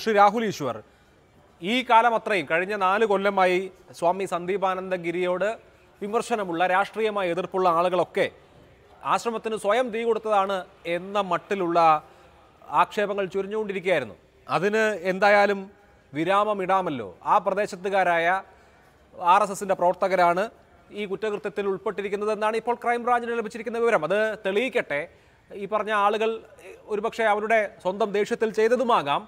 ശ്രീ രാഹുൽ ഈശ്വർ ഈ കാലം അത്രയും കഴിഞ്ഞ നാല് കൊല്ലമായി സ്വാമി സന്ദീപാനന്ദഗിരിയോട് വിമർശനമുള്ള രാഷ്ട്രീയമായ എതിർപ്പുള്ള ആളുകളൊക്കെ ആശ്രമത്തിന് സ്വയം തീ കൊടുത്തതാണ് എന്ന മട്ടിലുള്ള ആക്ഷേപങ്ങൾ ചുരിഞ്ഞുകൊണ്ടിരിക്കുകയായിരുന്നു അതിന് എന്തായാലും വിരാമമിടാമല്ലോ ആ പ്രദേശത്തുകാരായ ആർ എസ് എസിൻ്റെ പ്രവർത്തകരാണ് ഈ കുറ്റകൃത്യത്തിൽ ഉൾപ്പെട്ടിരിക്കുന്നത് എന്നാണ് ഇപ്പോൾ ക്രൈംബ്രാഞ്ചിന് ലഭിച്ചിരിക്കുന്ന വിവരം അത് തെളിയിക്കട്ടെ ഈ പറഞ്ഞ ആളുകൾ ഒരുപക്ഷെ അവരുടെ സ്വന്തം ദേഷ്യത്തിൽ ചെയ്തതുമാകാം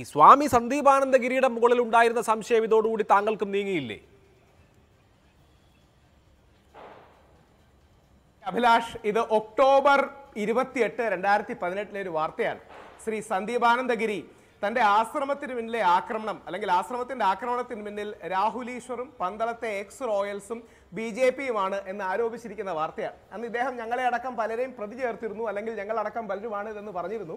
ഈ സ്വാമി സന്ദീപാനന്ദഗിരിയുടെ മുകളിൽ ഉണ്ടായിരുന്ന സംശയം ഇതോടുകൂടി താങ്കൾക്കും നീങ്ങിയില്ലേ അഭിലാഷ് ഇത് ഒക്ടോബർ ഇരുപത്തിയെട്ട് രണ്ടായിരത്തി പതിനെട്ടിലെ ഒരു വാർത്തയാണ് ശ്രീ സന്ദീപാനന്ദഗിരി തന്റെ ആശ്രമത്തിന് പിന്നിലെ ആക്രമണം അല്ലെങ്കിൽ ആശ്രമത്തിന്റെ ആക്രമണത്തിന് പിന്നിൽ രാഹുലീശ്വറും പന്തളത്തെ എക്സ് റോയൽസും ബി ജെ പിയുമാണ് എന്ന് ആരോപിച്ചിരിക്കുന്ന വാർത്തയാണ് അന്ന് ഇദ്ദേഹം ഞങ്ങളെ അടക്കം പലരെയും പ്രതി ചേർത്തിരുന്നു അല്ലെങ്കിൽ ഞങ്ങളടക്കം പലരുമാണ് ഇതെന്ന് പറഞ്ഞിരുന്നു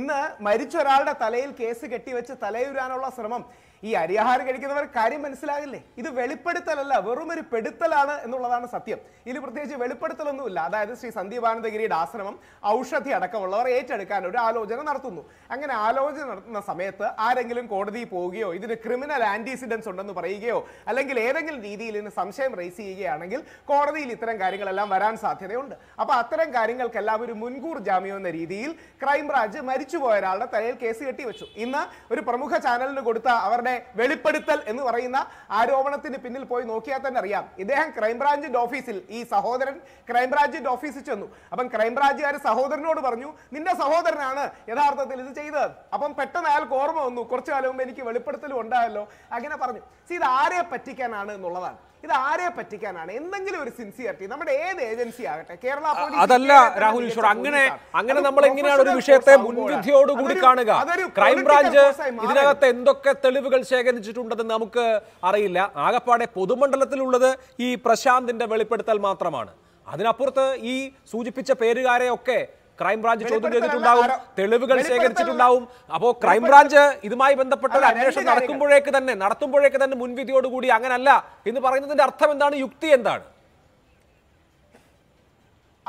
ഇന്ന് മരിച്ച ഒരാളുടെ തലയിൽ കേസ് കെട്ടിവെച്ച് തലയുരാനുള്ള ശ്രമം ഈ അരിയാഹാരം കഴിക്കുന്നവർ കാര്യം മനസ്സിലാകില്ലേ ഇത് വെളിപ്പെടുത്തലല്ല വെറും ഒരു പെടുത്തലാണ് എന്നുള്ളതാണ് സത്യം ഇതിൽ പ്രത്യേകിച്ച് വെളിപ്പെടുത്തലൊന്നുമില്ല അതായത് ശ്രീ സന്ദീപാനന്ദഗിരിയുടെ ആശ്രമം ഔഷധി അടക്കമുള്ളവർ ഏറ്റെടുക്കാൻ ഒരു ആലോചന നടത്തുന്നു അങ്ങനെ ആലോചന നടത്തുന്ന സമയത്ത് ആരെങ്കിലും കോടതിയിൽ പോവുകയോ ഇതിന് ക്രിമിനൽ ആന്റിസിഡൻസ് ഉണ്ടെന്ന് പറയുകയോ അല്ലെങ്കിൽ ഏതെങ്കിലും രീതിയിൽ ഇതിന് സംശയം റേസ് ചെയ്യുകയോ ചെയ്യുകയാണെങ്കിൽ കോടതിയിൽ ഇത്തരം കാര്യങ്ങളെല്ലാം വരാൻ സാധ്യതയുണ്ട് അപ്പോൾ അത്തരം കാര്യങ്ങൾക്കെല്ലാം ഒരു മുൻകൂർ ജാമ്യം എന്ന രീതിയിൽ ക്രൈംബ്രാഞ്ച് മരിച്ചുപോയ ഒരാളുടെ തലയിൽ കേസ് കെട്ടിവെച്ചു ഇന്ന് ഒരു പ്രമുഖ ചാനലിന് കൊടുത്ത അവരുടെ വെളിപ്പെടുത്തൽ എന്ന് പറയുന്ന ആരോപണത്തിന് പിന്നിൽ പോയി നോക്കിയാൽ തന്നെ അറിയാം ഇദ്ദേഹം ക്രൈംബ്രാഞ്ചിന്റെ ഓഫീസിൽ ഈ സഹോദരൻ ക്രൈംബ്രാഞ്ചിന്റെ ഓഫീസിൽ ചെന്നു അപ്പം ക്രൈംബ്രാഞ്ചുകാർ സഹോദരനോട് പറഞ്ഞു നിന്റെ സഹോദരനാണ് യഥാർത്ഥത്തിൽ ഇത് ചെയ്തത് അപ്പം പെട്ടെന്ന് അയാൾക്ക് ഓർമ്മ വന്നു കുറച്ചു കാലം മുമ്പ് എനിക്ക് വെളിപ്പെടുത്തലും ഉണ്ടായല്ലോ അങ്ങനെ പറഞ്ഞു ഇത് ആരെ പറ്റിക്കാനാണ് എന്നുള്ളതാണ് ഇത് ആരെ പറ്റിക്കാനാണ് എന്തെങ്കിലും ഒരു സിൻസിയറിറ്റി നമ്മുടെ ഏത് ഏജൻസി ആകട്ടെ കേരള അതല്ല രാഹുൽ ഈശ്വർ അങ്ങനെ അങ്ങനെ നമ്മൾ എങ്ങനെയാണ് ഒരു വിഷയത്തെ മുൻവിധിയോടുകൂടി കാണുക ക്രൈംബ്രാഞ്ച് ഇതിനകത്ത് എന്തൊക്കെ തെളിവുകൾ ശേഖരിച്ചിട്ടുണ്ടെന്ന് നമുക്ക് അറിയില്ല ആകപ്പാടെ പൊതുമണ്ഡലത്തിലുള്ളത് ഈ പ്രശാന്തിന്റെ വെളിപ്പെടുത്തൽ മാത്രമാണ് അതിനപ്പുറത്ത് ഈ സൂചിപ്പിച്ച പേരുകാരെയൊക്കെ ക്രൈംബ്രാഞ്ച് ചോദ്യം ചെയ്തിട്ടുണ്ടാവും തെളിവുകൾ ശേഖരിച്ചിട്ടുണ്ടാവും അപ്പോൾ ക്രൈംബ്രാഞ്ച് ഇതുമായി ബന്ധപ്പെട്ട ഒരു അന്വേഷണം നടക്കുമ്പോഴേക്ക് തന്നെ നടത്തുമ്പോഴേക്ക് തന്നെ മുൻവിധിയോടുകൂടി അങ്ങനല്ല എന്ന് പറയുന്നതിന്റെ അർത്ഥം എന്താണ് യുക്തി എന്താണ്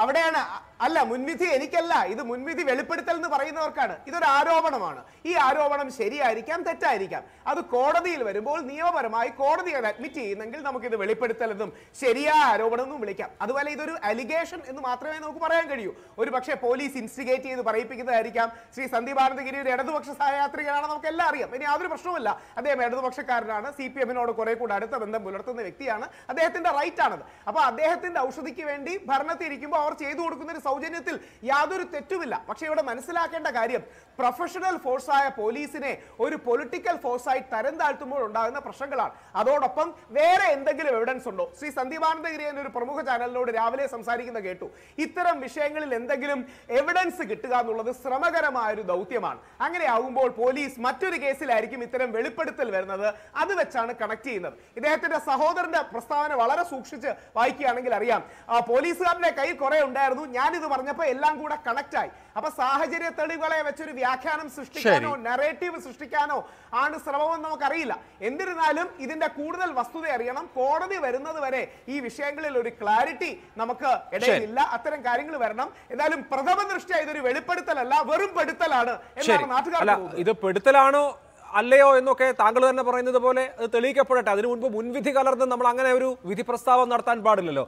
അവിടെയാണ് അല്ല മുൻവിധി എനിക്കല്ല ഇത് മുൻവിധി വെളിപ്പെടുത്തൽ എന്ന് പറയുന്നവർക്കാണ് ഇതൊരു ആരോപണമാണ് ഈ ആരോപണം ശരിയായിരിക്കാം തെറ്റായിരിക്കാം അത് കോടതിയിൽ വരുമ്പോൾ നിയമപരമായി കോടതി അത് അഡ്മിറ്റ് ചെയ്യുന്നെങ്കിൽ ഇത് വെളിപ്പെടുത്തൽ എന്നും ശരിയായ ആരോപണം എന്നും വിളിക്കാം അതുപോലെ ഇതൊരു അലിഗേഷൻ എന്ന് മാത്രമേ നമുക്ക് പറയാൻ കഴിയൂ ഒരു പക്ഷേ പോലീസ് ഇൻസ്റ്റിഗേറ്റ് ചെയ്ത് പറയിപ്പിക്കുന്നതായിരിക്കാം ശ്രീ സന്ദീപ് ആനന്ദഗിരി ഒരു ഇടതുപക്ഷ സഹയാത്രികനാണ് നമുക്ക് എല്ലാം അറിയാം ഇനി യാതൊരു പ്രശ്നവുമില്ല അദ്ദേഹം ഇടതുപക്ഷക്കാരനാണ് സി പി എമ്മിനോട് കുറെ കൂടെ അടുത്ത ബന്ധം പുലർത്തുന്ന വ്യക്തിയാണ് അദ്ദേഹത്തിന്റെ റൈറ്റ് ആണത് അപ്പോൾ അദ്ദേഹത്തിന്റെ ഔഷധിക്ക് വേണ്ടി ഭരണത്തിരിക്കുമ്പോൾ അവർ ചെയ്തു കൊടുക്കുന്ന ഒരു സൗജന്യത്തിൽ യാതൊരു തെറ്റുമില്ല പക്ഷെ ഇവിടെ മനസ്സിലാക്കേണ്ട കാര്യം പ്രൊഫഷണൽ ഫോഴ്സായ പോലീസിനെ ഒരു പൊളിറ്റിക്കൽ ഫോഴ്സായി തരം താഴ്ത്തുമ്പോൾ ഉണ്ടാകുന്ന പ്രശ്നങ്ങളാണ് അതോടൊപ്പം വേറെ എന്തെങ്കിലും എവിഡൻസ് ഉണ്ടോ ശ്രീ സന്ദീപാനന്ദഗിരി എന്നൊരു പ്രമുഖ ചാനലിനോട് രാവിലെ സംസാരിക്കുന്ന കേട്ടു ഇത്തരം വിഷയങ്ങളിൽ എന്തെങ്കിലും എവിഡൻസ് കിട്ടുക എന്നുള്ളത് ശ്രമകരമായ ഒരു ദൗത്യമാണ് അങ്ങനെ ആകുമ്പോൾ പോലീസ് മറ്റൊരു കേസിലായിരിക്കും ഇത്തരം വെളിപ്പെടുത്തൽ വരുന്നത് അത് വെച്ചാണ് കണക്ട് ചെയ്യുന്നത് ഇദ്ദേഹത്തിന്റെ സഹോദരന്റെ പ്രസ്താവന വളരെ സൂക്ഷിച്ച് വായിക്കുകയാണെങ്കിൽ അറിയാം പോലീസുകാരന്റെ കയ്യിൽ കുറെ ഉണ്ടായിരുന്നു ഞാൻ ഇത് പറഞ്ഞപ്പോൾ എല്ലാം കൂടെ ആയി അപ്പൊ സാഹചര്യ തെളിവുകളെ വെച്ചൊരു വ്യാഖ്യാനം സൃഷ്ടിക്കാനോ നറേറ്റീവ് സൃഷ്ടിക്കാനോ ആണ് ശ്രമമെന്ന് നമുക്കറിയില്ല എന്നിരുന്നാലും ഇതിന്റെ കൂടുതൽ വസ്തുത അറിയണം കോടതി വരുന്നത് വരെ ഈ വിഷയങ്ങളിൽ ഒരു ക്ലാരിറ്റി നമുക്ക് ഇടയിലില്ല അത്തരം കാര്യങ്ങൾ വരണം എന്തായാലും പ്രഥമ ദൃഷ്ടിയ ഇതൊരു വെളിപ്പെടുത്തലല്ല വെറും പെടുത്തലാണ് ഇത് പെടുത്തലാണോ അല്ലയോ എന്നൊക്കെ താങ്കൾ തന്നെ പറയുന്നത് പോലെ അത് തെളിയിക്കപ്പെടട്ടെ അതിനു മുൻപ് മുൻവിധി കലർന്ന് നമ്മൾ അങ്ങനെ ഒരു വിധി പ്രസ്താവം നടത്താൻ പാടില്ലല്ലോ